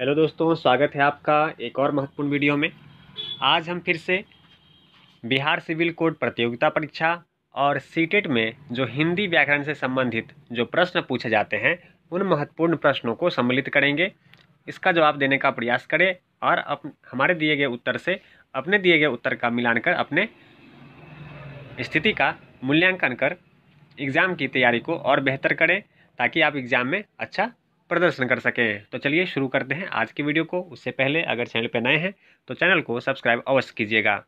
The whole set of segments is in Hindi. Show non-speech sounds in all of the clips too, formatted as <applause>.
हेलो दोस्तों स्वागत है आपका एक और महत्वपूर्ण वीडियो में आज हम फिर से बिहार सिविल कोड प्रतियोगिता परीक्षा और सीटेट e में जो हिंदी व्याकरण से संबंधित जो प्रश्न पूछे जाते हैं उन महत्वपूर्ण प्रश्नों को सम्मिलित करेंगे इसका जवाब देने का प्रयास करें और अप, हमारे दिए गए उत्तर से अपने दिए गए उत्तर का मिलान कर अपने स्थिति का मूल्यांकन कर एग्ज़ाम की तैयारी को और बेहतर करें ताकि आप एग्ज़ाम में अच्छा प्रदर्शन कर सकें तो चलिए शुरू करते हैं आज की वीडियो को उससे पहले अगर चैनल पर नए हैं तो चैनल को सब्सक्राइब अवश्य कीजिएगा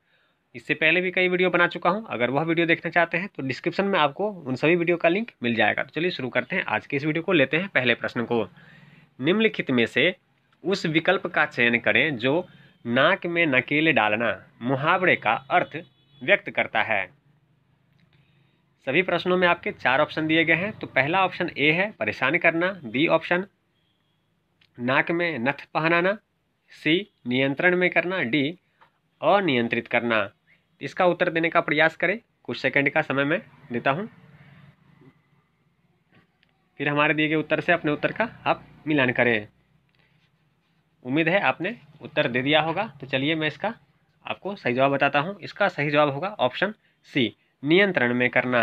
इससे पहले भी कई वीडियो बना चुका हूं अगर वह वीडियो देखना चाहते हैं तो डिस्क्रिप्शन में आपको उन सभी वीडियो का लिंक मिल जाएगा तो चलिए शुरू करते हैं आज के इस वीडियो को लेते हैं पहले प्रश्न को निम्नलिखित में से उस विकल्प का चयन करें जो नाक में नकेले डालना मुहावरे का अर्थ व्यक्त करता है सभी प्रश्नों में आपके चार ऑप्शन दिए गए हैं तो पहला ऑप्शन ए है परेशान करना बी ऑप्शन नाक में नथ पहनाना सी नियंत्रण में करना डी अनियंत्रित करना इसका उत्तर देने का प्रयास करें कुछ सेकंड का समय मैं देता हूँ फिर हमारे दिए गए उत्तर से अपने उत्तर का आप मिलान करें उम्मीद है आपने उत्तर दे दिया होगा तो चलिए मैं इसका आपको सही जवाब बताता हूँ इसका सही जवाब होगा ऑप्शन सी नियंत्रण में करना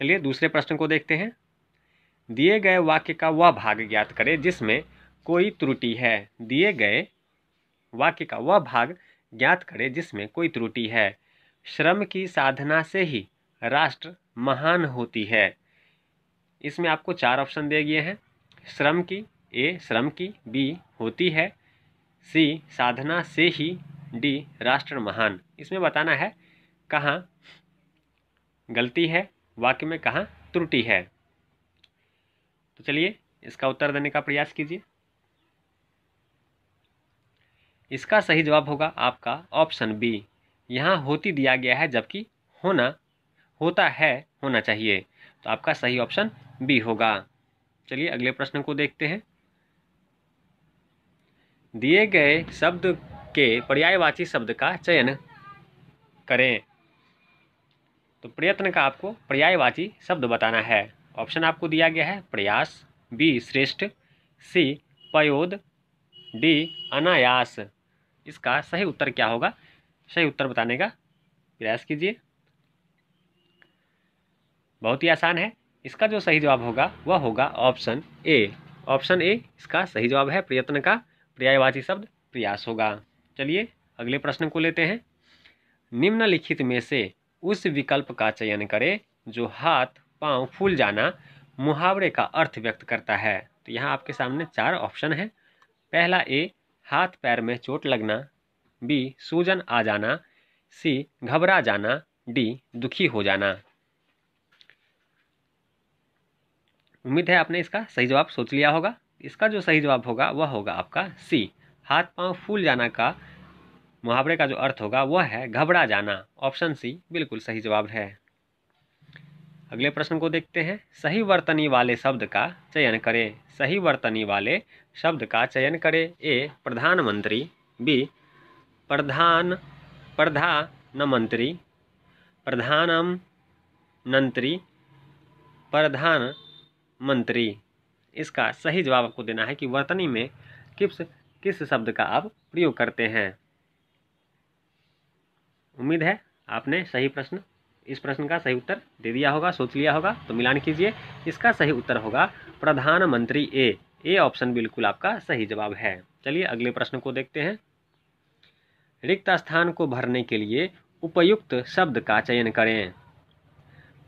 चलिए दूसरे प्रश्न को देखते हैं दिए गए वाक्य का वह भाग ज्ञात करें जिसमें कोई त्रुटि है दिए गए वाक्य का वह भाग ज्ञात करें जिसमें कोई त्रुटि है श्रम की साधना से ही राष्ट्र महान होती है इसमें आपको चार ऑप्शन दिए गए हैं श्रम की ए श्रम की बी होती है सी साधना से ही डी राष्ट्र महान इसमें बताना है कहाँ गलती है वाक्य में कहाँ त्रुटि है तो चलिए इसका उत्तर देने का प्रयास कीजिए इसका सही जवाब होगा आपका ऑप्शन बी यहाँ होती दिया गया है जबकि होना होता है होना चाहिए तो आपका सही ऑप्शन बी होगा चलिए अगले प्रश्न को देखते हैं दिए गए शब्द के पर्यायवाची शब्द का चयन करें तो प्रयत्न का आपको पर्यायवाची शब्द बताना है ऑप्शन आपको दिया गया है प्रयास बी श्रेष्ठ सी पयोद डी अनायास इसका सही उत्तर क्या होगा सही उत्तर बताने का प्रयास कीजिए बहुत ही आसान है इसका जो सही जवाब होगा वह होगा ऑप्शन ए ऑप्शन ए इसका सही जवाब है प्रयत्न का पर्यायवाची शब्द प्रयास होगा चलिए अगले प्रश्न को लेते हैं निम्नलिखित में से उस विकल्प का चयन करें जो हाथ पांव फूल जाना मुहावरे का अर्थ व्यक्त करता है तो यहाँ आपके सामने चार ऑप्शन है पहला ए हाथ पैर में चोट लगना बी सूजन आ जाना सी घबरा जाना डी दुखी हो जाना उम्मीद है आपने इसका सही जवाब सोच लिया होगा इसका जो सही जवाब होगा वह होगा आपका सी हाथ पांव फूल जाना का मुहावरे का जो अर्थ होगा वह है घबरा जाना ऑप्शन सी बिल्कुल सही जवाब है अगले प्रश्न को देखते हैं सही वर्तनी वाले शब्द का चयन करें सही वर्तनी वाले शब्द का चयन करें ए प्रधानमंत्री बी प्रधान प्रधानमंत्री प्रधानम प्रधानमंत्री प्रधान मंत्री इसका सही जवाब आपको देना है कि वर्तनी में किस किस शब्द का आप प्रयोग करते हैं उम्मीद है आपने सही प्रश्न इस प्रश्न का सही उत्तर दे दिया होगा सोच लिया होगा तो मिलान कीजिए इसका सही उत्तर होगा प्रधानमंत्री ए ए ऑप्शन बिल्कुल आपका सही जवाब है चलिए अगले प्रश्न को देखते हैं रिक्त स्थान को भरने के लिए उपयुक्त शब्द का चयन करें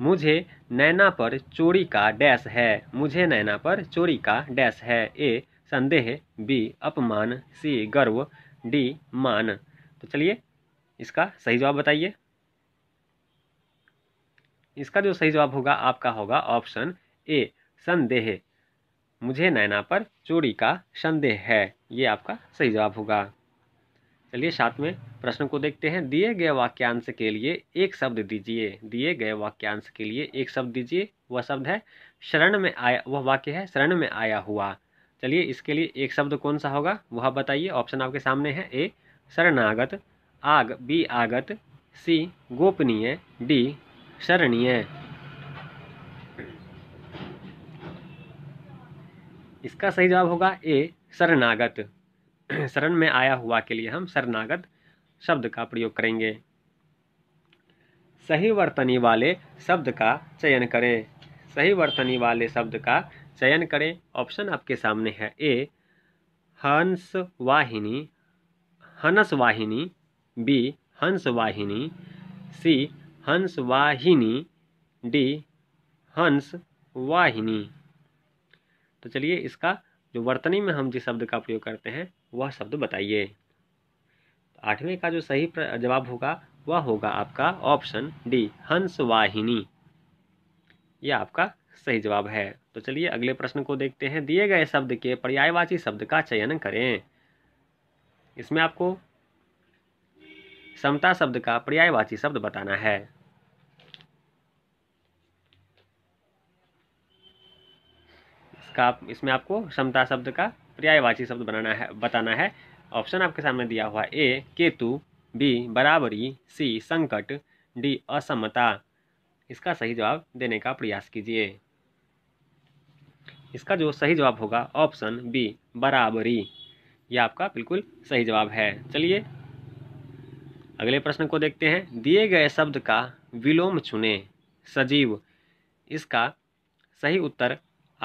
मुझे नैना पर चोरी का डैश है मुझे नैना पर चोरी का डैश है ए संदेह बी अपमान सी गर्व डी मान तो चलिए इसका सही जवाब बताइए इसका जो सही जवाब होगा आपका होगा ऑप्शन ए संदेह मुझे नैना पर चोरी का संदेह है ये आपका सही जवाब होगा चलिए साथ में प्रश्न को देखते हैं दिए गए वाक्यांश के लिए एक शब्द दीजिए दिए गए वाक्यांश के लिए एक शब्द दीजिए वह शब्द है शरण में आया वह वाक्य है शरण में आया हुआ चलिए इसके लिए एक शब्द कौन सा होगा वह बताइए ऑप्शन आपके सामने है ए शरणागत आग बी आगत सी गोपनीय डी शरणीय इसका सही जवाब होगा ए शरणागत <clears throat> शरण में आया हुआ के लिए हम शरणागत शब्द का प्रयोग करेंगे सही वर्तनी वाले शब्द का चयन करें सही वर्तनी वाले शब्द का चयन करें ऑप्शन आपके सामने है ए हंस वाहिनी हनस वाहिनी बी हंसवाहिनी सी हंसवाहिनी डी हंस वाहिनी तो चलिए इसका जो वर्तनी में हम जिस शब्द का प्रयोग करते हैं वह शब्द बताइए आठवें का जो सही जवाब होगा वह होगा आपका ऑप्शन डी हंसवाहिनी यह आपका सही जवाब है तो चलिए अगले प्रश्न को देखते हैं दिए गए शब्द के पर्यायवाची शब्द का चयन करें इसमें आपको समता शब्द का पर्यायवाची शब्द बताना है इसका इसमें आपको समता शब्द का पर्यायवाची शब्द बनाना है बताना है ऑप्शन आपके सामने दिया हुआ ए केतु बी बराबरी सी संकट डी असमता इसका सही जवाब देने का प्रयास कीजिए इसका जो सही जवाब होगा ऑप्शन बी बराबरी यह आपका बिल्कुल सही जवाब है चलिए अगले प्रश्न को देखते हैं दिए गए शब्द का विलोम चुने सजीव इसका सही उत्तर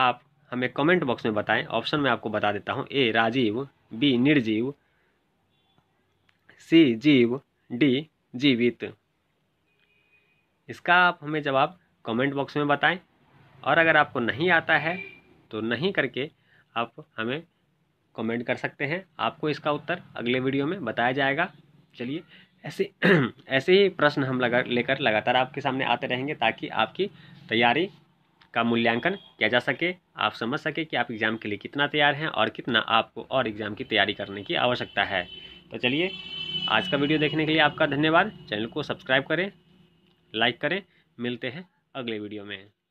आप हमें कमेंट बॉक्स में बताएं ऑप्शन में आपको बता देता हूं ए राजीव बी निर्जीव सी जीव डी जीवित इसका आप हमें जवाब कमेंट बॉक्स में बताएं और अगर आपको नहीं आता है तो नहीं करके आप हमें कमेंट कर सकते हैं आपको इसका उत्तर अगले वीडियो में बताया जाएगा चलिए ऐसे <clears throat> ऐसे ही प्रश्न हम लगा लेकर लगातार आपके सामने आते रहेंगे ताकि आपकी तैयारी का मूल्यांकन किया जा सके आप समझ सके कि आप एग्ज़ाम के लिए कितना तैयार हैं और कितना आपको और एग्ज़ाम की तैयारी करने की आवश्यकता है तो चलिए आज का वीडियो देखने के लिए आपका धन्यवाद चैनल को सब्सक्राइब करें लाइक करें मिलते हैं अगले वीडियो में